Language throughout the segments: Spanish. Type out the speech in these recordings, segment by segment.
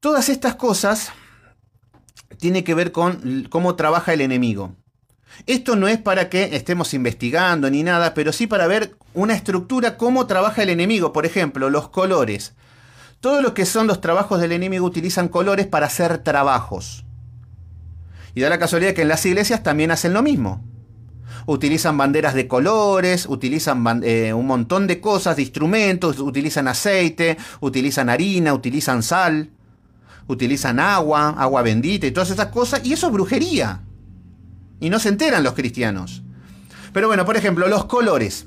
Todas estas cosas tiene que ver con cómo trabaja el enemigo. Esto no es para que estemos investigando ni nada, pero sí para ver una estructura, cómo trabaja el enemigo. Por ejemplo, los colores. Todos los que son los trabajos del enemigo utilizan colores para hacer trabajos. Y da la casualidad que en las iglesias también hacen lo mismo. Utilizan banderas de colores, utilizan eh, un montón de cosas, de instrumentos, utilizan aceite, utilizan harina, utilizan sal utilizan agua, agua bendita y todas esas cosas, y eso es brujería. Y no se enteran los cristianos. Pero bueno, por ejemplo, los colores.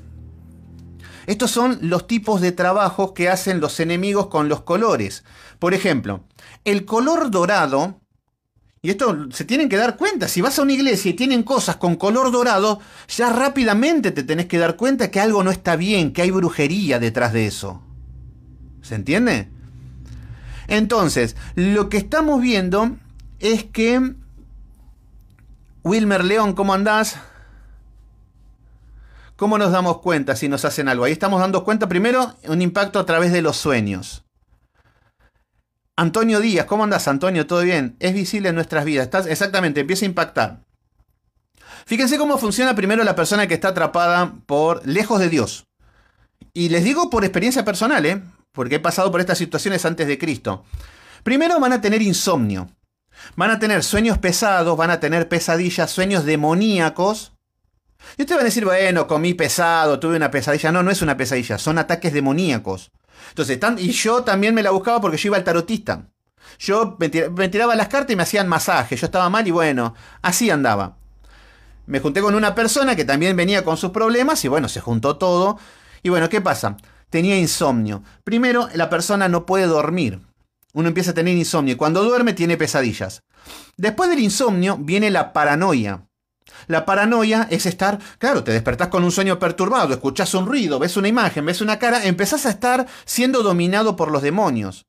Estos son los tipos de trabajos que hacen los enemigos con los colores. Por ejemplo, el color dorado, y esto se tienen que dar cuenta, si vas a una iglesia y tienen cosas con color dorado, ya rápidamente te tenés que dar cuenta que algo no está bien, que hay brujería detrás de eso. ¿Se entiende? Entonces, lo que estamos viendo es que Wilmer León, ¿cómo andás? ¿Cómo nos damos cuenta si nos hacen algo? Ahí estamos dando cuenta primero un impacto a través de los sueños. Antonio Díaz, ¿cómo andás Antonio? ¿Todo bien? Es visible en nuestras vidas. Estás, exactamente, empieza a impactar. Fíjense cómo funciona primero la persona que está atrapada por lejos de Dios. Y les digo por experiencia personal, ¿eh? porque he pasado por estas situaciones antes de Cristo. Primero van a tener insomnio, van a tener sueños pesados, van a tener pesadillas, sueños demoníacos. Y ustedes van a decir, bueno, comí pesado, tuve una pesadilla. No, no es una pesadilla, son ataques demoníacos. Entonces, tan, y yo también me la buscaba porque yo iba al tarotista. Yo me, tiraba las cartas y me hacían masaje. Yo estaba mal y bueno, así andaba. Me junté con una persona que también venía con sus problemas y bueno, se juntó todo. Y bueno, ¿qué pasa? tenía insomnio. Primero, la persona no puede dormir. Uno empieza a tener insomnio. Cuando duerme tiene pesadillas. Después del insomnio viene la paranoia. La paranoia es estar, claro, te despertás con un sueño perturbado, escuchás un ruido, ves una imagen, ves una cara, empezás a estar siendo dominado por los demonios.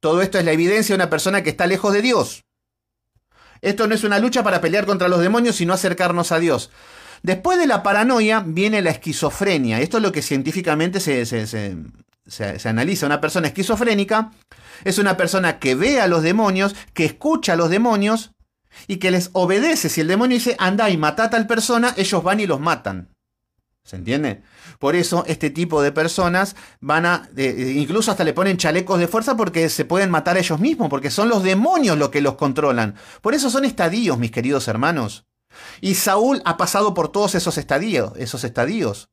Todo esto es la evidencia de una persona que está lejos de Dios. Esto no es una lucha para pelear contra los demonios, sino acercarnos a Dios. Después de la paranoia viene la esquizofrenia. Esto es lo que científicamente se, se, analiza. Una persona esquizofrénica es una persona que ve a los demonios, que escucha a los demonios y que les obedece. Si el demonio dice anda y mata a tal persona, ellos van y los matan. ¿Se entiende? Por eso este tipo de personas van a, eh, eh, incluso hasta le ponen chalecos de fuerza porque se pueden matar a ellos mismos, porque son los demonios los que los controlan. Por eso son estadios, mis queridos hermanos. Y Saúl ha pasado por todos esos estadios, esos estadios.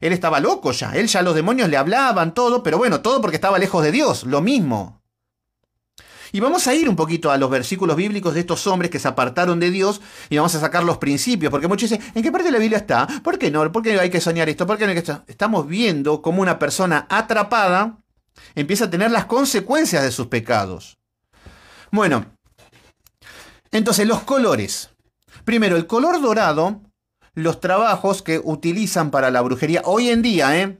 Él estaba loco ya, él ya los demonios le hablaban, todo, pero bueno, todo porque estaba lejos de Dios, lo mismo. Y vamos a ir un poquito a los versículos bíblicos de estos hombres que se apartaron de Dios y vamos a sacar los principios, porque muchos dicen, ¿en qué parte de la Biblia está? ¿Por qué no? ¿Por qué hay que soñar esto? ¿Por qué no hay que soñar? Estamos viendo cómo una persona atrapada empieza a tener las consecuencias de sus pecados. Bueno, entonces los colores. Primero, el color dorado, los trabajos que utilizan para la brujería hoy en día, ¿eh?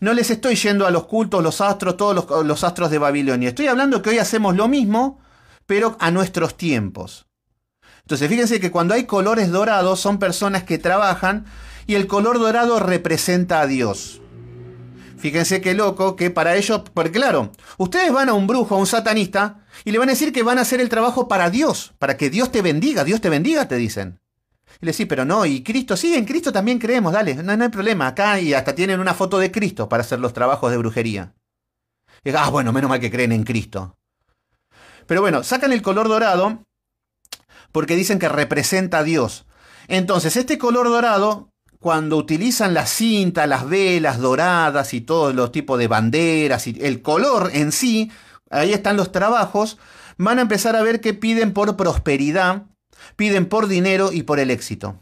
No les estoy yendo a los cultos, los astros, todos los, los astros de Babilonia. Estoy hablando que hoy hacemos lo mismo, pero a nuestros tiempos. Entonces, fíjense que cuando hay colores dorados son personas que trabajan y el color dorado representa a Dios. Fíjense qué loco que para ellos, porque claro, ustedes van a un brujo, a un satanista, y le van a decir que van a hacer el trabajo para Dios, para que Dios te bendiga, Dios te bendiga, te dicen. Y le decís, pero no, y Cristo, sí, en Cristo también creemos, dale, no, hay problema, acá y hasta tienen una foto de Cristo para hacer los trabajos de brujería. ah, bueno, menos mal que creen en Cristo. Pero bueno, sacan el color dorado porque dicen que representa a Dios. Entonces, este color dorado cuando utilizan la cinta, las velas doradas y todos los tipos de banderas y el color en sí, ahí están los trabajos, van a empezar a ver que piden por prosperidad, piden por dinero y por el éxito.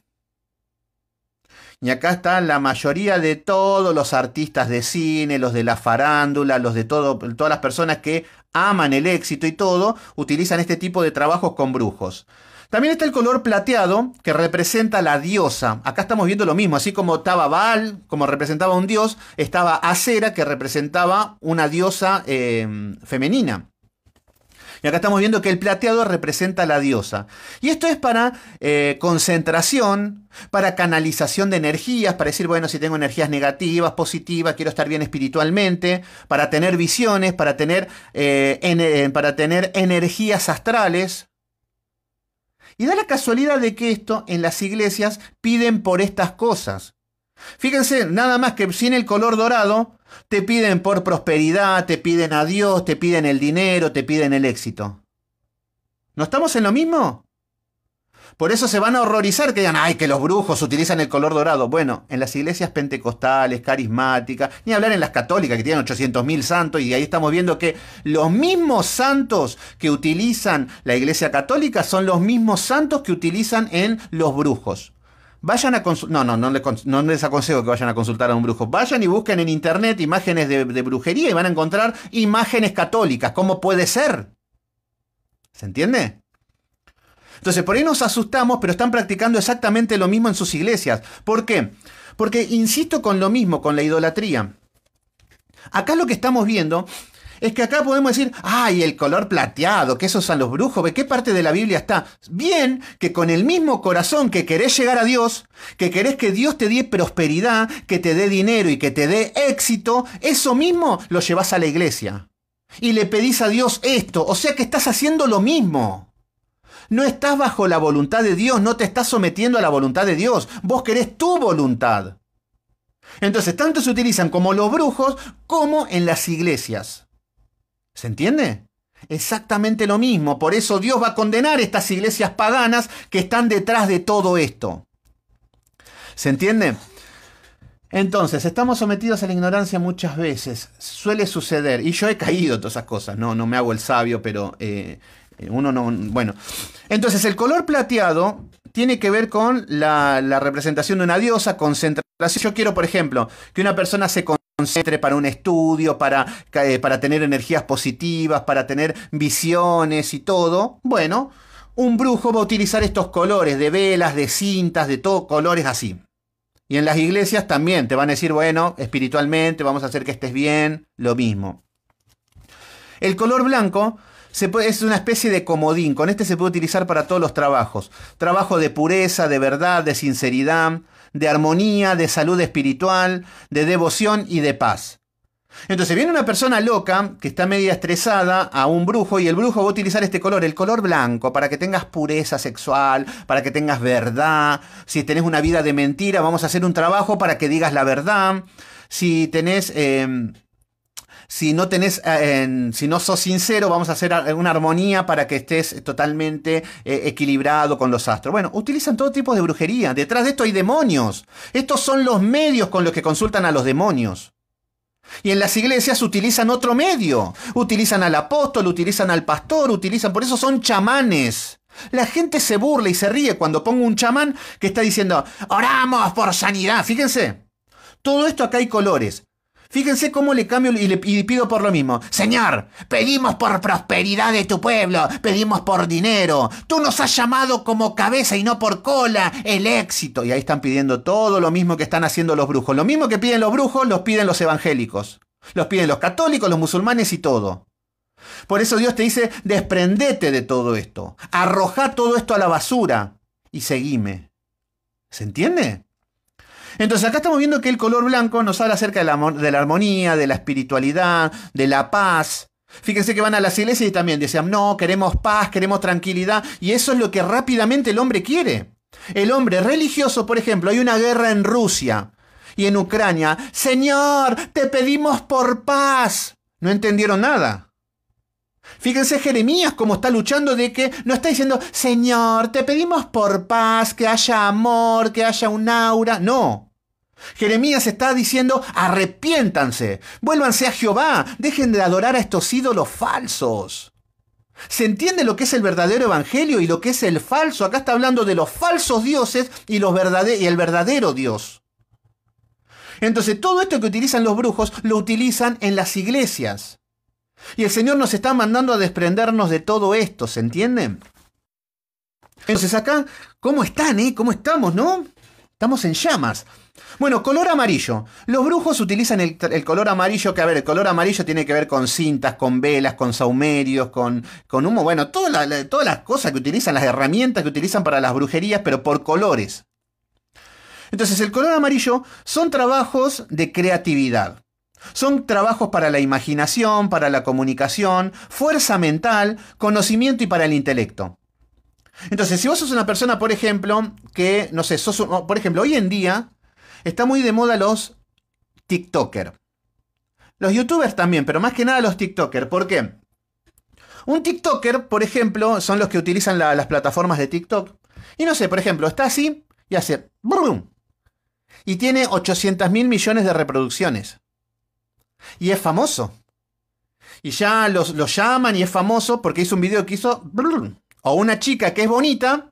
Y acá está la mayoría de todos los artistas de cine, los de la farándula, los de todas las personas que aman el éxito y todo, utilizan este tipo de trabajos con brujos. También está el color plateado que representa la diosa. Acá estamos viendo lo mismo, así como estaba Baal, como representaba un dios, estaba Acera que representaba una diosa em, femenina. Y acá estamos viendo que el plateado representa la diosa. Y esto es para eh, concentración, para canalización de energías, para decir, bueno, si tengo energías negativas, positivas, quiero estar bien espiritualmente, para tener visiones, para tener, eh, para tener energías astrales. Y da la casualidad de que esto en las iglesias piden por estas cosas. Fíjense, nada más que sin el color dorado, te piden por prosperidad, te piden a Dios, te piden el dinero, te piden el éxito. ¿No estamos en lo mismo? Por eso se van a horrorizar que digan, ay, que los brujos utilizan el color dorado. Bueno, en las iglesias pentecostales, carismáticas, ni hablar en las católicas que tienen 800.000 santos y ahí estamos viendo que los mismos santos que utilizan la iglesia católica son los mismos santos que utilizan en los brujos. Vayan a consultar, no, no, no les, aconsejo que vayan a consultar a un brujo. Vayan y busquen en internet imágenes de, de brujería y van a encontrar imágenes católicas. ¿Cómo puede ser? ¿Se entiende? Entonces, por ahí nos asustamos, pero están practicando exactamente lo mismo en sus iglesias. ¿Por qué? Porque insisto con lo mismo, con la idolatría. Acá lo que estamos viendo es que acá podemos decir, ay, el color plateado, que esos son los brujos, qué parte de la Biblia está? Bien, que con el mismo corazón que querés llegar a Dios, que querés que Dios te dé prosperidad, que te dé dinero y que te dé éxito, eso mismo lo llevas a la iglesia. Y le pedís a Dios esto, o sea que estás haciendo lo mismo. No estás bajo la voluntad de Dios, no te estás sometiendo a la voluntad de Dios. Vos querés tu voluntad. Entonces, tanto se utilizan como los brujos como en las iglesias. ¿Se entiende? Exactamente lo mismo. Por eso Dios va a condenar estas iglesias paganas que están detrás de todo esto. ¿Se entiende? Entonces, estamos sometidos a la ignorancia muchas veces. Suele suceder. Y yo he caído en todas esas cosas. No, no me hago el sabio, pero eh, uno no. Bueno. Entonces, el color plateado tiene que ver con la, representación de una diosa, concentración. Yo quiero, por ejemplo, que una persona se concentre para un estudio, para, eh, para tener energías positivas, para tener visiones y todo. Bueno, un brujo va a utilizar estos colores de velas, de cintas, de todo, colores así. Y en las iglesias también te van a decir, bueno, espiritualmente vamos a hacer que estés bien, lo mismo. El color blanco es una especie de comodín. Con este se puede utilizar para todos los trabajos. Trabajo de pureza, de verdad, de sinceridad, de armonía, de salud espiritual, de devoción y de paz. Entonces viene una persona loca que está media estresada a un brujo y el brujo va a utilizar este color, el color blanco, para que tengas pureza sexual, para que tengas verdad. Si tenés una vida de mentira, vamos a hacer un trabajo para que digas la verdad. Si tenés... Eh, si no tenés, eh, si no sos sincero, vamos a hacer una armonía para que estés totalmente eh, equilibrado con los astros. Bueno, utilizan todo tipo de brujería. Detrás de esto hay demonios. Estos son los medios con los que consultan a los demonios. Y en las iglesias utilizan otro medio. Utilizan al apóstol, utilizan al pastor, utilizan, por eso son chamanes. La gente se burla y se ríe cuando pongo un chamán que está diciendo, oramos por sanidad. Fíjense, todo esto acá hay colores. Fíjense cómo le cambio y le pido por lo mismo. Señor, pedimos por prosperidad de tu pueblo, pedimos por dinero. Tú nos has llamado como cabeza y no por cola, el éxito. Y ahí están pidiendo todo lo mismo que están haciendo los brujos. Lo mismo que piden los brujos, los piden los evangélicos. Los piden los católicos, los musulmanes y todo. Por eso Dios te dice, desprendete de todo esto, arroja todo esto a la basura y seguime. ¿Se entiende? Entonces acá estamos viendo que el color blanco nos habla acerca de la, de la armonía, de la espiritualidad, de la paz. Fíjense que van a las iglesias y también decían, no, queremos paz, queremos tranquilidad, y eso es lo que rápidamente el hombre quiere. El hombre religioso, por ejemplo, hay una guerra en Rusia y en Ucrania. Señor, te pedimos por paz. No entendieron nada. Fíjense Jeremías como está luchando de que no está diciendo, Señor, te pedimos por paz, que haya amor, que haya un aura. No, Jeremías está diciendo, arrepiéntanse, vuélvanse a Jehová, dejen de adorar a estos ídolos falsos. ¿Se entiende lo que es el verdadero evangelio y lo que es el falso? Acá está hablando de los falsos dioses y, y el verdadero Dios. Entonces, todo esto que utilizan los brujos lo utilizan en las iglesias. Y el Señor nos está mandando a desprendernos de todo esto, ¿se entienden? Entonces acá, ¿cómo están, eh? ¿Cómo estamos, no? Estamos en llamas. Bueno, color amarillo. Los brujos utilizan el, color amarillo, que a ver, el color amarillo tiene que ver con cintas, con velas, con saumerios, con, humo, bueno, todas todas las cosas que utilizan, las herramientas que utilizan para las brujerías, pero por colores. Entonces, el color amarillo son trabajos de creatividad. Son trabajos para la imaginación, para la comunicación, fuerza mental, conocimiento y para el intelecto. Entonces, si vos sos una persona, por ejemplo, que, no sé, sos por ejemplo, hoy en día Está muy de moda los TikToker. Los youtubers también, pero más que nada los TikToker. ¿Por qué? Un TikToker, por ejemplo, son los que utilizan las plataformas de TikTok. Y no sé, por ejemplo, está así y hace... Brum, y tiene 800 mil millones de reproducciones. Y es famoso. Y ya los, llaman y es famoso porque hizo un video que hizo... o una chica que es bonita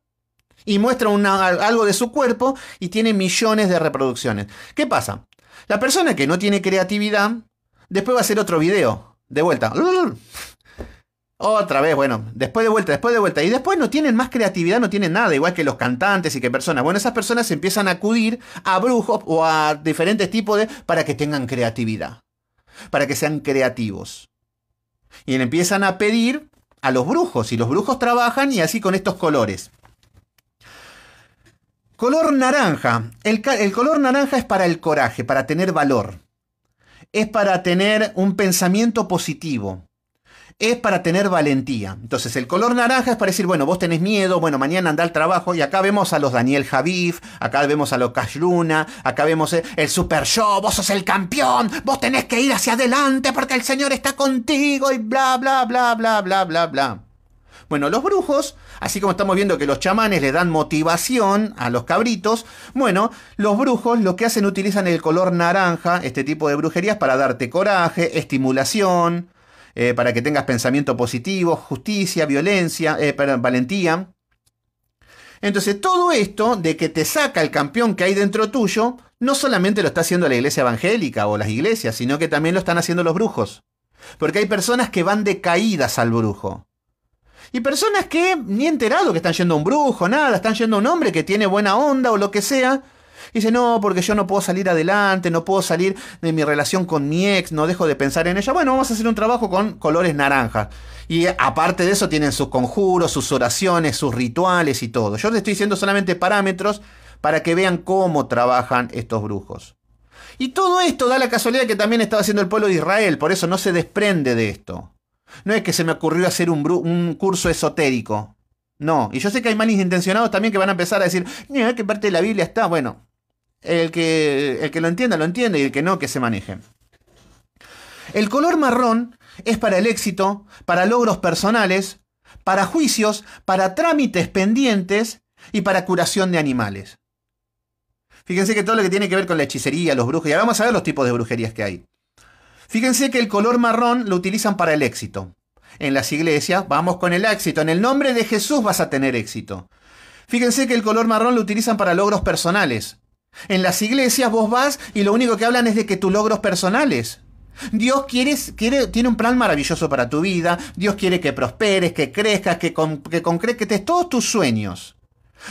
y muestra algo de su cuerpo y tiene millones de reproducciones. ¿Qué pasa? La persona que no tiene creatividad, después va a hacer otro video. De vuelta. Otra vez, bueno, después de vuelta, después de vuelta. Y después no tienen más creatividad, no tienen nada, igual que los cantantes y que personas. Bueno, esas personas empiezan a acudir a brujos o a diferentes tipos de... para que tengan creatividad, para que sean creativos. Y empiezan a pedir a los brujos, y los brujos trabajan y así con estos colores. Color naranja. El, color naranja es para el coraje, para tener valor. Es para tener un pensamiento positivo es para tener valentía. Entonces, el color naranja es para decir, bueno, vos tenés miedo, bueno, mañana anda al trabajo. Y acá vemos a los Daniel Javif, acá vemos a los Cash Luna, acá vemos eh, el Super Show, vos sos el campeón, vos tenés que ir hacia adelante porque el Señor está contigo y bla, bla, bla, bla, bla, bla, bla. Bueno, los brujos, así como estamos viendo que los chamanes le dan motivación a los cabritos, bueno, los brujos lo que hacen utilizan el color naranja, este tipo de brujerías, para darte coraje, estimulación, eh, para que tengas pensamiento positivo, justicia, violencia, eh, valentía. Entonces, todo esto de que te saca el campeón que hay dentro tuyo, no solamente lo está haciendo la iglesia evangélica o las iglesias, sino que también lo están haciendo los brujos. Porque hay personas que van decaídas al brujo. Y personas que ni enterado que están yendo a un brujo, nada, están yendo a un hombre que tiene buena onda o lo que sea. Y dice, no, porque yo no puedo salir adelante, no puedo salir de mi relación con mi ex, no dejo de pensar en ella. Bueno, vamos a hacer un trabajo con colores naranjas. Y eh, aparte de eso tienen sus conjuros, sus oraciones, sus rituales y todo. Yo les estoy diciendo solamente parámetros para que vean cómo trabajan estos brujos. Y todo esto da la casualidad que también estaba haciendo el pueblo de Israel, por eso no se desprende de esto. No es que se me ocurrió hacer un, curso esotérico. No, y yo sé que hay malintencionados también que van a empezar a decir, ¿qué parte de la Biblia está? Bueno, el que, que lo entienda, lo entiende, y el que no, que se maneje. El color marrón es para el éxito, para logros personales, para juicios, para trámites pendientes y para curación de animales. Fíjense que todo lo que tiene que ver con la hechicería, los brujos, y vamos a ver los tipos de brujerías que hay. Fíjense que el color marrón lo utilizan para el éxito. En las iglesias, vamos con el éxito. En el nombre de Jesús vas a tener éxito. Fíjense que el color marrón lo utilizan para logros personales. En las iglesias vos vas y lo único que hablan es de que tus logros personales. Dios quiere, quiere, tiene un plan maravilloso para tu vida. Dios quiere que prosperes, que crezcas, que, concretes todos tus sueños.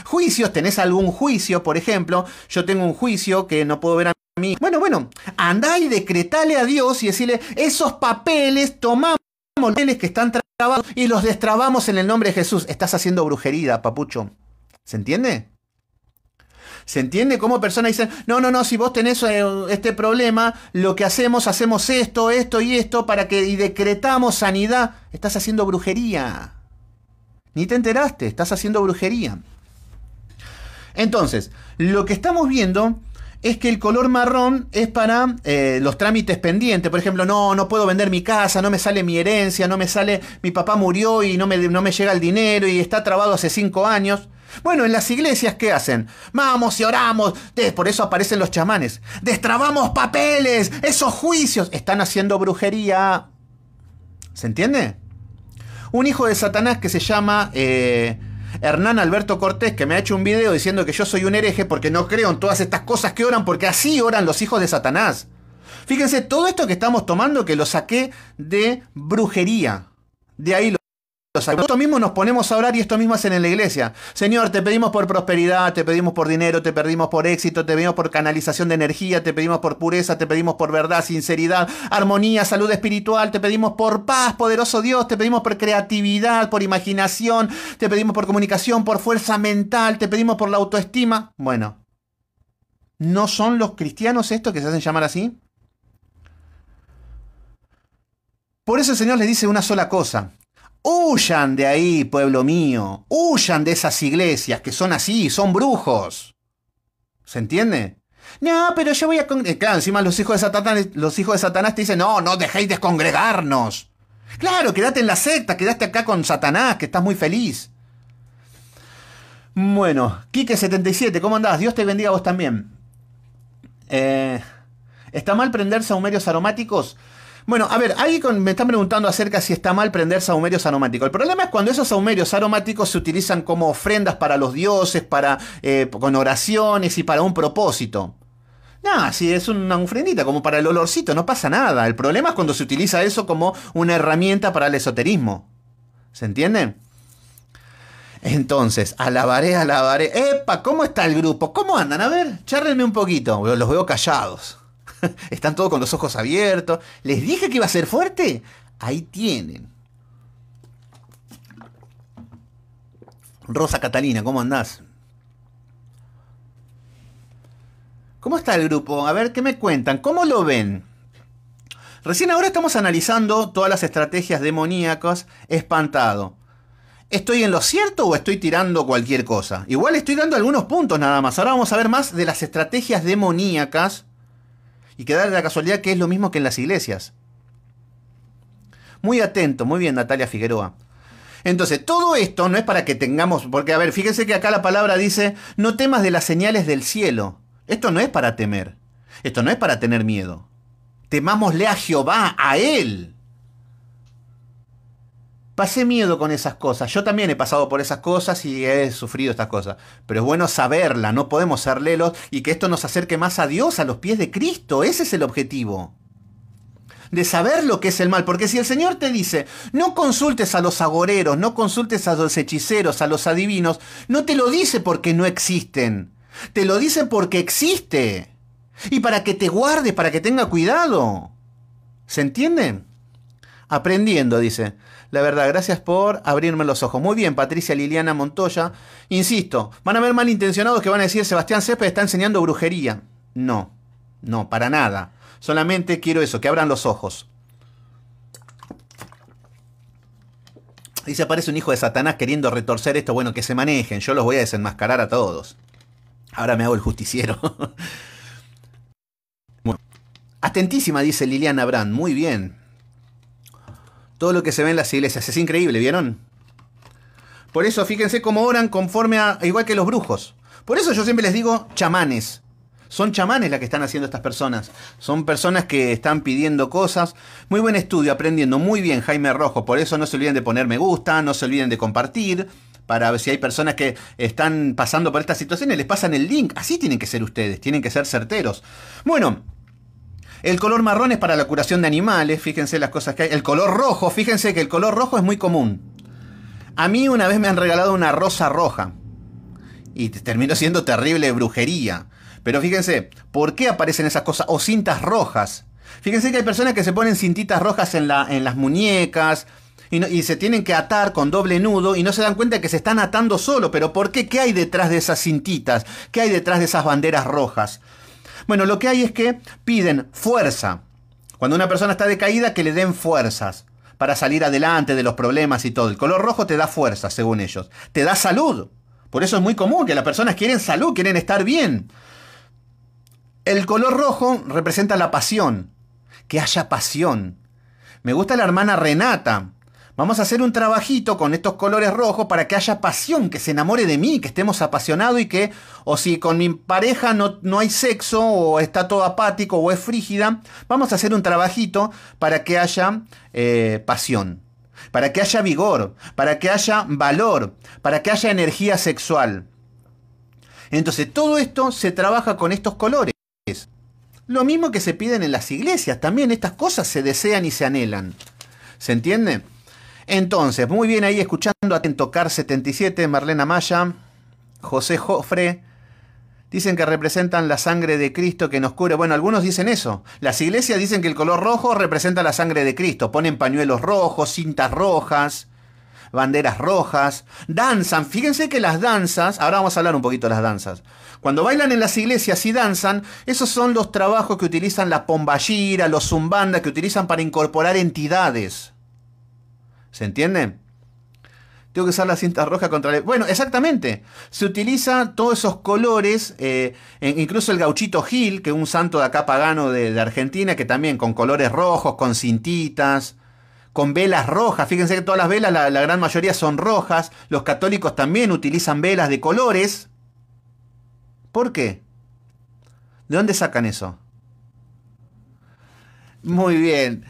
Juicios, tenés algún juicio, por ejemplo, yo tengo un juicio que no puedo ver a bueno, bueno, andá y decretale a Dios y decirle, esos papeles, tomamos los papeles que están trabados y los destrabamos en el nombre de Jesús. Estás haciendo brujería, papucho. ¿Se entiende? ¿Se entiende cómo personas dicen, no, no, no, si vos tenés eh, este problema, lo que hacemos, hacemos esto, esto y esto para que y decretamos sanidad? Estás haciendo brujería. Ni te enteraste, estás haciendo brujería. Entonces, lo que estamos viendo es que el color marrón es para eh, los trámites pendientes. Por ejemplo, no, no puedo vender mi casa, no me sale mi herencia, no me sale, mi papá murió y no me, no me llega el dinero y está trabado hace cinco años. Bueno, en las iglesias, ¿qué hacen? Vamos y oramos. Por eso aparecen los chamanes. Destrabamos papeles, esos juicios. Están haciendo brujería. ¿Se entiende? Un hijo de Satanás que se llama... Eh, Hernán Alberto Cortés, que me ha hecho un video diciendo que yo soy un hereje porque no creo en todas estas cosas que oran, porque así oran los hijos de Satanás. Fíjense, todo esto que estamos tomando que lo saqué de brujería. De ahí lo nosotros mismos nos ponemos a orar y esto mismo hacen en la iglesia. Señor, te pedimos por prosperidad, te pedimos por dinero, te pedimos por éxito, te pedimos por canalización de energía, te pedimos por pureza, te pedimos por verdad, sinceridad, armonía, salud espiritual, te pedimos por paz, poderoso Dios, te pedimos por creatividad, por imaginación, te pedimos por comunicación, por fuerza mental, te pedimos por la autoestima. Bueno, ¿no son los cristianos estos que se hacen llamar así? Por eso el Señor les dice una sola cosa. Huyan de ahí, pueblo mío. Huyan de esas iglesias que son así, son brujos. ¿Se entiende? No, pero yo voy a... Eh, claro, encima los hijos, de Satanás, los hijos de Satanás te dicen, no, no dejéis de congregarnos. Claro, quédate en la secta, quedaste acá con Satanás, que estás muy feliz. Bueno, Quique77, ¿cómo andás? Dios te bendiga a vos también. Eh, ¿Está mal prenderse a humeros aromáticos? Bueno, a ver, alguien me están preguntando acerca si está mal prender saumerios aromáticos. El problema es cuando esos saumerios aromáticos se utilizan como ofrendas para los dioses, para eh, con oraciones y para un propósito. No, si es una ofrendita, como para el olorcito, no pasa nada. El problema es cuando se utiliza eso como una herramienta para el esoterismo. ¿Se entiende? Entonces, alabaré, alabaré. ¡Epa! ¿Cómo está el grupo? ¿Cómo andan? A ver, chárrenme un poquito. Los veo callados. Están todos con los ojos abiertos. ¿Les dije que iba a ser fuerte? Ahí tienen. Rosa Catalina, ¿cómo andás? ¿Cómo está el grupo? A ver, ¿qué me cuentan? ¿Cómo lo ven? Recién ahora estamos analizando todas las estrategias demoníacas espantado. ¿Estoy en lo cierto o estoy tirando cualquier cosa? Igual estoy dando algunos puntos nada más. Ahora vamos a ver más de las estrategias demoníacas y que da la casualidad que es lo mismo que en las iglesias. Muy atento, muy bien Natalia Figueroa. Entonces, todo esto no es para que tengamos, porque a ver, fíjense que acá la palabra dice, no temas de las señales del cielo. Esto no es para temer, esto no es para tener miedo. Temámosle a Jehová, a Él pasé miedo con esas cosas. Yo también he pasado por esas cosas y he sufrido estas cosas. Pero es bueno saberla, no podemos ser lelos y que esto nos acerque más a Dios, a los pies de Cristo. Ese es el objetivo. De saber lo que es el mal. Porque si el Señor te dice, no consultes a los agoreros, no consultes a los hechiceros, a los adivinos, no te lo dice porque no existen. Te lo dice porque existe. Y para que te guarde, para que tenga cuidado. ¿Se entiende? Aprendiendo, dice. La verdad, gracias por abrirme los ojos. Muy bien, Patricia Liliana Montoya. Insisto, van a haber malintencionados que van a decir Sebastián Césped está enseñando brujería. No, no, para nada. Solamente quiero eso, que abran los ojos. Y se aparece un hijo de Satanás queriendo retorcer esto, bueno, que se manejen, yo los voy a desenmascarar a todos. Ahora me hago el justiciero. bueno. Atentísima, dice Liliana Brand, muy bien todo lo que se ve en las iglesias. Es increíble, ¿vieron? Por eso fíjense cómo oran conforme a. igual que los brujos. Por eso yo siempre les digo chamanes. Son chamanes las que están haciendo estas personas. Son personas que están pidiendo cosas. Muy buen estudio, aprendiendo muy bien Jaime Rojo. Por eso no se olviden de poner me gusta, no se olviden de compartir. Para ver si hay personas que están pasando por estas situaciones, les pasan el link. Así tienen que ser ustedes, tienen que ser certeros. Bueno, el color marrón es para la curación de animales, fíjense las cosas que hay. El color rojo, fíjense que el color rojo es muy común. A mí una vez me han regalado una rosa roja. Y terminó siendo terrible brujería. Pero fíjense, ¿por qué aparecen esas cosas? O cintas rojas. Fíjense que hay personas que se ponen cintitas rojas en, las muñecas y, y, se tienen que atar con doble nudo y no se dan cuenta que se están atando solo. Pero ¿por qué? ¿Qué hay detrás de esas cintitas? ¿Qué hay detrás de esas banderas rojas? Bueno, lo que hay es que piden fuerza. Cuando una persona está decaída, que le den fuerzas para salir adelante de los problemas y todo. El color rojo te da fuerza, según ellos. Te da salud. Por eso es muy común que las personas quieren salud, quieren estar bien. El color rojo representa la pasión. Que haya pasión. Me gusta la hermana Renata, Vamos a hacer un trabajito con estos colores rojos para que haya pasión, que se enamore de mí, que estemos apasionados y que, o si con mi pareja no, hay sexo, o está todo apático, o es frígida, vamos a hacer un trabajito para que haya eh, pasión, para que haya vigor, para que haya valor, para que haya energía sexual. Entonces todo esto se trabaja con estos colores. Lo mismo que se piden en las iglesias, también estas cosas se desean y se anhelan. ¿Se entiende? Entonces, muy bien ahí escuchando a Tocar 77, Marlena Maya, José Jofre. Dicen que representan la sangre de Cristo que nos cubre. Bueno, algunos dicen eso. Las iglesias dicen que el color rojo representa la sangre de Cristo. Ponen pañuelos rojos, cintas rojas, banderas rojas. Danzan. Fíjense que las danzas, ahora vamos a hablar un poquito de las danzas. Cuando bailan en las iglesias y danzan, esos son los trabajos que utilizan la pombayira, los zumbanda, que utilizan para incorporar entidades. ¿Se entiende? Tengo que usar la cinta roja contra el... Bueno, exactamente. Se utiliza todos esos colores, eh, incluso el gauchito Gil, que es un santo de acá pagano de, Argentina, que también con colores rojos, con cintitas, con velas rojas. Fíjense que todas las velas, la, la gran mayoría son rojas. Los católicos también utilizan velas de colores. ¿Por qué? ¿De dónde sacan eso? Muy bien.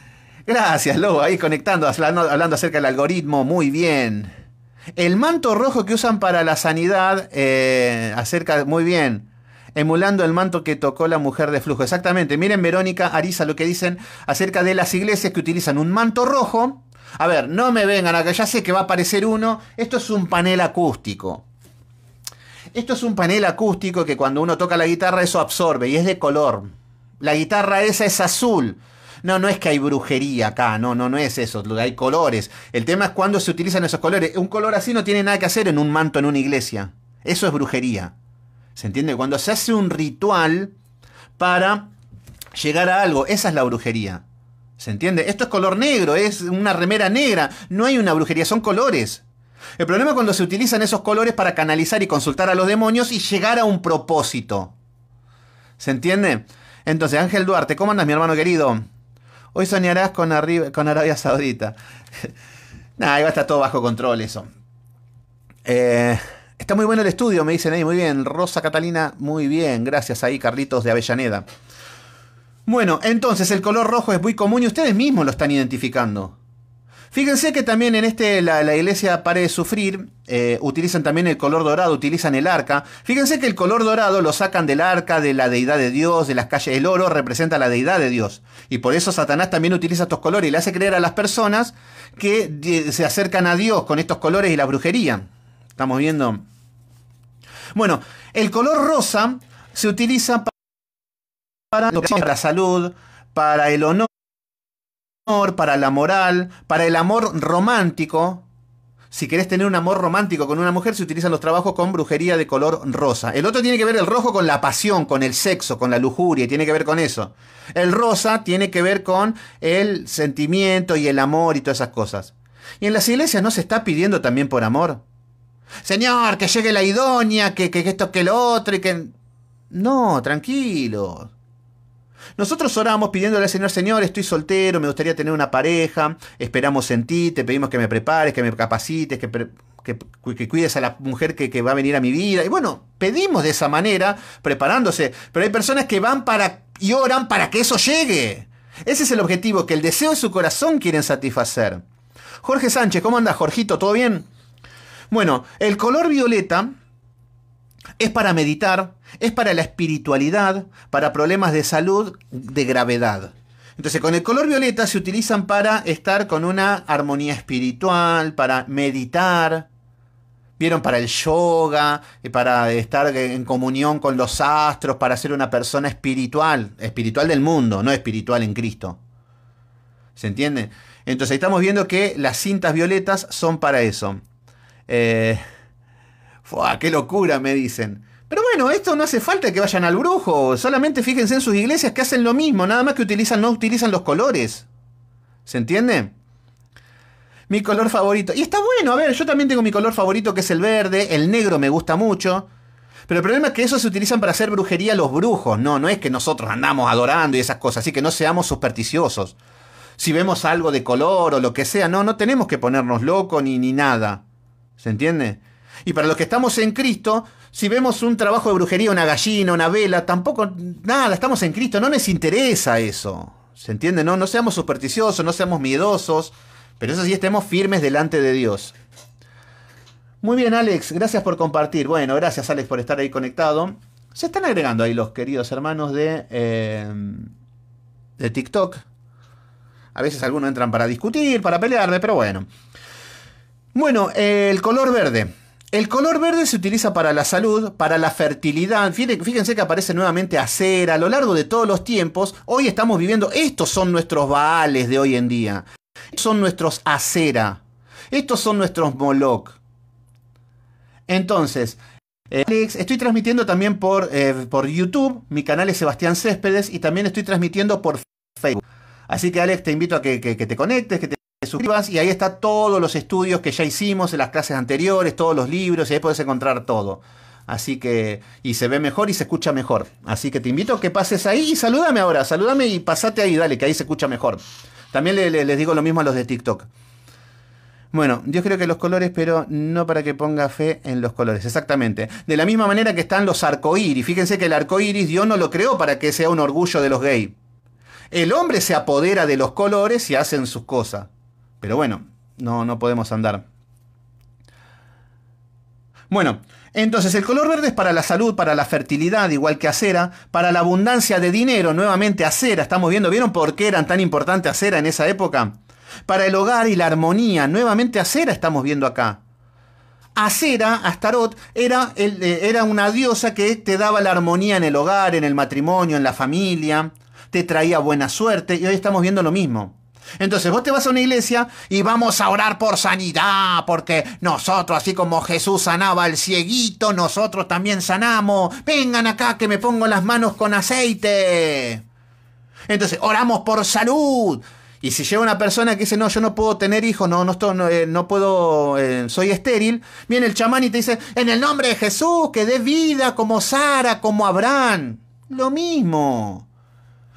Gracias, Lobo, ahí conectando, hablando acerca del algoritmo, muy bien. El manto rojo que usan para la sanidad, eh, acerca, muy bien emulando el manto que tocó la mujer de flujo. Exactamente. Miren Verónica Arisa, lo que dicen acerca de las iglesias que utilizan un manto rojo. A ver, no me vengan acá, ya sé que va a aparecer uno. Esto es un panel acústico. Esto es un panel acústico que cuando uno toca la guitarra eso absorbe y es de color. La guitarra esa es azul. No, no es que hay brujería acá, no, no, no es eso, hay colores. El tema es cuando se utilizan esos colores. Un color así no tiene nada que hacer en un manto en una iglesia. Eso es brujería. ¿Se entiende? Cuando se hace un ritual para llegar a algo, esa es la brujería. ¿Se entiende? Esto es color negro, es una remera negra, no hay una brujería, son colores. El problema es cuando se utilizan esos colores para canalizar y consultar a los demonios y llegar a un propósito. ¿Se entiende? Entonces, Ángel Duarte, ¿cómo andas, mi hermano querido? Hoy soñarás con, con Arabia Saudita. Nada, ahí va a estar todo bajo control eso. Eh, está muy bueno el estudio, me dicen ahí, muy bien. Rosa Catalina, muy bien. Gracias ahí, Carlitos de Avellaneda. Bueno, entonces el color rojo es muy común y ustedes mismos lo están identificando. Fíjense que también en este la, la iglesia Pare de Sufrir eh, utilizan también el color dorado, utilizan el arca. Fíjense que el color dorado lo sacan del arca, de la deidad de Dios, de las calles. El oro representa la deidad de Dios. Y por eso Satanás también utiliza estos colores y le hace creer a las personas que eh, se acercan a Dios con estos colores y la brujería. Estamos viendo. Bueno, el color rosa se utiliza para, para la salud, para el honor para la moral, para el amor romántico. Si querés tener un amor romántico con una mujer, se utilizan los trabajos con brujería de color rosa. El otro tiene que ver el rojo con la pasión, con el sexo, con la lujuria, tiene que ver con eso. El rosa tiene que ver con el sentimiento y el amor y todas esas cosas. Y en las iglesias no se está pidiendo también por amor. Señor, que llegue la idónea, que, esto, que lo otro, y que... No, tranquilo. Nosotros oramos pidiéndole al Señor, Señor, estoy soltero, me gustaría tener una pareja, esperamos en ti, te pedimos que me prepares, que me capacites, que, que, cuides a la mujer que, va a venir a mi vida. Y bueno, pedimos de esa manera, preparándose. Pero hay personas que van para y oran para que eso llegue. Ese es el objetivo, que el deseo de su corazón quieren satisfacer. Jorge Sánchez, ¿cómo andas, Jorgito? ¿Todo bien? Bueno, el color violeta es para meditar, es para la espiritualidad, para problemas de salud de gravedad. Entonces, con el color violeta se utilizan para estar con una armonía espiritual, para meditar, vieron para el yoga, eh, para estar en comunión con los astros, para ser una persona espiritual, espiritual del mundo, no espiritual en Cristo. ¿Se entiende? Entonces estamos viendo que las cintas violetas son para eso. Eh, qué locura! me dicen. Pero bueno, esto no hace falta que vayan al brujo. Solamente fíjense en sus iglesias que hacen lo mismo, nada más que utilizan, no utilizan los colores. ¿Se entiende? Mi color favorito. Y está bueno, a ver, yo también tengo mi color favorito que es el verde, el negro me gusta mucho. Pero el problema es que eso se utilizan para hacer brujería los brujos, no, no es que nosotros andamos adorando y esas cosas, así que no seamos supersticiosos. Si vemos algo de color o lo que sea, no, no tenemos que ponernos locos ni, ni nada. ¿Se entiende? Y para los que estamos en Cristo, si vemos un trabajo de brujería, una gallina, una vela, tampoco, nada, estamos en Cristo, no nos interesa eso. ¿Se entiende? No, no seamos supersticiosos, no seamos miedosos, pero eso sí estemos firmes delante de Dios. Muy bien, Alex, gracias por compartir. Bueno, gracias, Alex, por estar ahí conectado. Se están agregando ahí los queridos hermanos de, eh, de TikTok. A veces algunos entran para discutir, para pelearme, pero bueno. Bueno, el color verde. El color verde se utiliza para la salud, para la fertilidad. Fíjense que aparece nuevamente acera a lo largo de todos los tiempos. Hoy estamos viviendo, estos son nuestros baales de hoy en día. son nuestros acera. Estos son nuestros moloc. Entonces, eh, Alex, estoy transmitiendo también eh, por, YouTube. Mi canal es Sebastián Céspedes y también estoy transmitiendo por Facebook. Así que Alex, te invito a que, que te conectes, que te suscribas y ahí está todos los estudios que ya hicimos en las clases anteriores, todos los libros y ahí podés encontrar todo. Así que, y se ve mejor y se escucha mejor. Así que te invito a que pases ahí y salúdame ahora, salúdame y pasate ahí, dale, que ahí se escucha mejor. También les digo lo mismo a los de TikTok. Bueno, yo creo que los colores, pero no para que ponga fe en los colores, exactamente. De la misma manera que están los arcoíris. Fíjense que el arcoíris Dios no lo creó para que sea un orgullo de los gays. El hombre se apodera de los colores y hacen sus cosas. Pero bueno, no, no podemos andar. Bueno, entonces el color verde es para la salud, para la fertilidad, igual que acera, para la abundancia de dinero, nuevamente acera, estamos viendo, ¿vieron por qué eran tan importantes acera en esa época? Para el hogar y la armonía, nuevamente acera estamos viendo acá. Acera, Astaroth, era, eh, era una diosa que te daba la armonía en el hogar, en el matrimonio, en la familia, te traía buena suerte, y hoy estamos viendo lo mismo. Entonces vos te vas a una iglesia y vamos a orar por sanidad, porque nosotros, así como Jesús sanaba al cieguito, nosotros también sanamos. Vengan acá que me pongo las manos con aceite. Entonces oramos por salud. Y si llega una persona que dice, no, yo no puedo tener hijos, no, no, eh, no, puedo, eh, soy estéril, viene el chamán y te dice, en el nombre de Jesús, que dé vida como Sara, como Abraham. Lo mismo.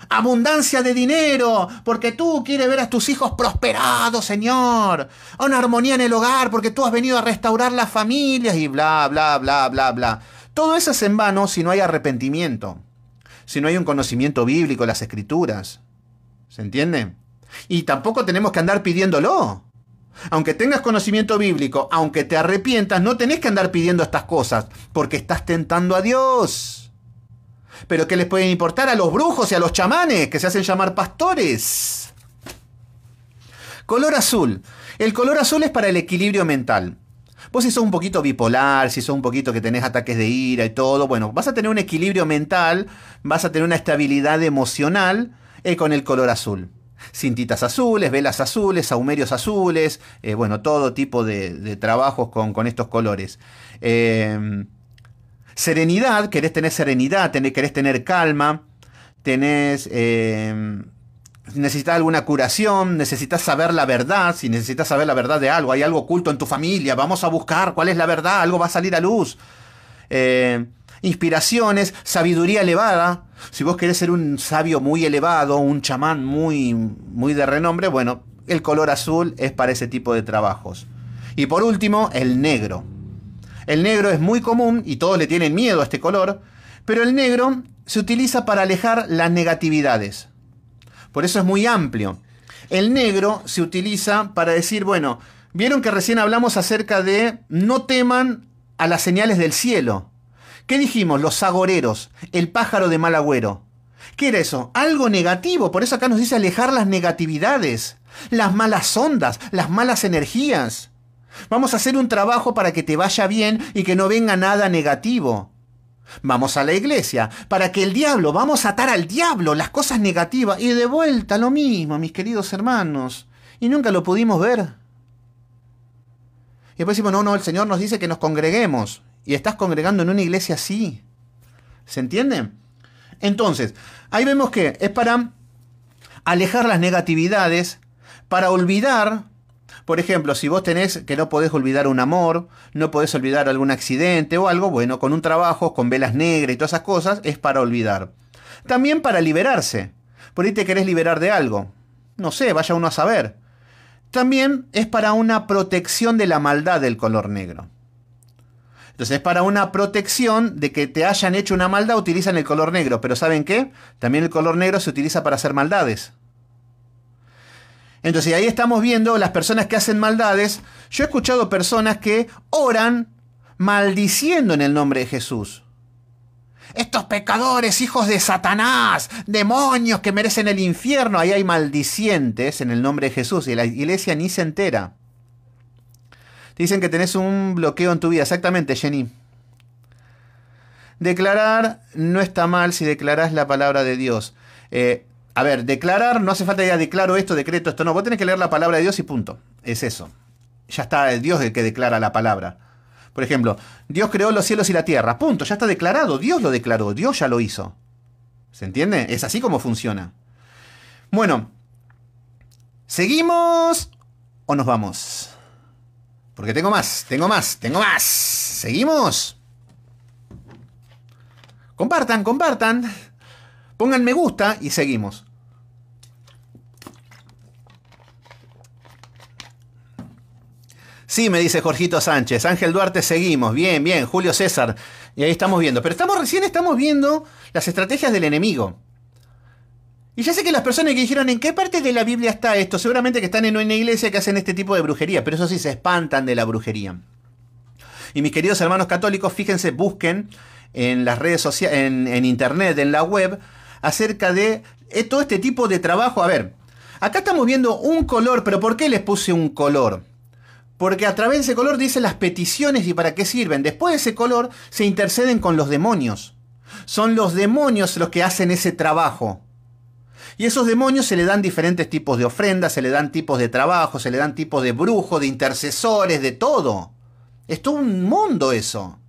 Abundancia de dinero, porque tú quieres ver a tus hijos prosperados, Señor. Una armonía en el hogar, porque tú has venido a restaurar las familias y bla, bla, bla, bla, bla. Todo eso es en vano si no hay arrepentimiento, si no hay un conocimiento bíblico en las escrituras. ¿Se entiende? Y tampoco tenemos que andar pidiéndolo. Aunque tengas conocimiento bíblico, aunque te arrepientas, no tenés que andar pidiendo estas cosas, porque estás tentando a Dios. Pero ¿qué les pueden importar a los brujos y a los chamanes que se hacen llamar pastores? Color azul. El color azul es para el equilibrio mental. Vos si sos un poquito bipolar, si sos un poquito que tenés ataques de ira y todo, bueno, vas a tener un equilibrio mental, vas a tener una estabilidad emocional eh, con el color azul. Cintitas azules, velas azules, saumerios azules, eh, bueno, todo tipo de, trabajos con, con estos colores. Eh, Serenidad, querés tener serenidad, querés tener calma, tenés... Eh, necesitas alguna curación, necesitas saber la verdad, si necesitas saber la verdad de algo, hay algo oculto en tu familia, vamos a buscar cuál es la verdad, algo va a salir a luz. Eh, inspiraciones, sabiduría elevada. Si vos querés ser un sabio muy elevado, un chamán muy, muy de renombre, bueno, el color azul es para ese tipo de trabajos. Y por último, el negro. El negro es muy común y todos le tienen miedo a este color, pero el negro se utiliza para alejar las negatividades. Por eso es muy amplio. El negro se utiliza para decir, bueno, vieron que recién hablamos acerca de no teman a las señales del cielo. ¿Qué dijimos? Los agoreros, el pájaro de mal agüero. ¿Qué era eso? Algo negativo, por eso acá nos dice alejar las negatividades, las malas ondas, las malas energías. Vamos a hacer un trabajo para que te vaya bien y que no venga nada negativo. Vamos a la iglesia, para que el diablo, vamos a atar al diablo las cosas negativas. Y de vuelta lo mismo, mis queridos hermanos. Y nunca lo pudimos ver. Y después decimos, no, no, el Señor nos dice que nos congreguemos. Y estás congregando en una iglesia así. ¿Se entiende? Entonces, ahí vemos que es para alejar las negatividades, para olvidar por ejemplo, si vos tenés que no podés olvidar un amor, no podés olvidar algún accidente o algo, bueno, con un trabajo, con velas negras y todas esas cosas, es para olvidar. También para liberarse. Por ahí te querés liberar de algo. No sé, vaya uno a saber. También es para una protección de la maldad del color negro. Entonces, es para una protección de que te hayan hecho una maldad, utilizan el color negro. Pero ¿saben qué? También el color negro se utiliza para hacer maldades. Entonces ahí estamos viendo las personas que hacen maldades. Yo he escuchado personas que oran maldiciendo en el nombre de Jesús. Estos pecadores, hijos de Satanás, demonios que merecen el infierno. Ahí hay maldicientes en el nombre de Jesús y la iglesia ni se entera. dicen que tenés un bloqueo en tu vida. Exactamente, Jenny. Declarar no está mal si declaras la palabra de Dios. Eh, a ver, declarar, no hace falta ya declaro esto, decreto esto, no. Vos tenés que leer la palabra de Dios y punto. Es eso. Ya está el Dios el que declara la palabra. Por ejemplo, Dios creó los cielos y la tierra. Punto, ya está declarado. Dios lo declaró, Dios ya lo hizo. ¿Se entiende? Es así como funciona. Bueno, ¿seguimos o nos vamos? Porque tengo más, tengo más, tengo más. ¿Seguimos? Compartan, compartan. Pongan me gusta y seguimos. Sí, me dice Jorgito Sánchez. Ángel Duarte, seguimos. Bien, bien. Julio César. Y ahí estamos viendo. Pero estamos recién estamos viendo las estrategias del enemigo. Y ya sé que las personas que dijeron en qué parte de la Biblia está esto, seguramente que están en una iglesia que hacen este tipo de brujería, pero eso sí, se espantan de la brujería. Y mis queridos hermanos católicos, fíjense, busquen en las redes sociales, en internet, en la web, acerca de eh, todo este tipo de trabajo. A ver, acá estamos viendo un color, pero ¿por qué les puse un color? Porque a través de ese color dicen las peticiones y para qué sirven. Después de ese color se interceden con los demonios. Son los demonios los que hacen ese trabajo. Y esos demonios se le dan diferentes tipos de ofrendas, se le dan tipos de trabajo, se le dan tipos de brujos, de intercesores, de todo. Es todo un mundo eso.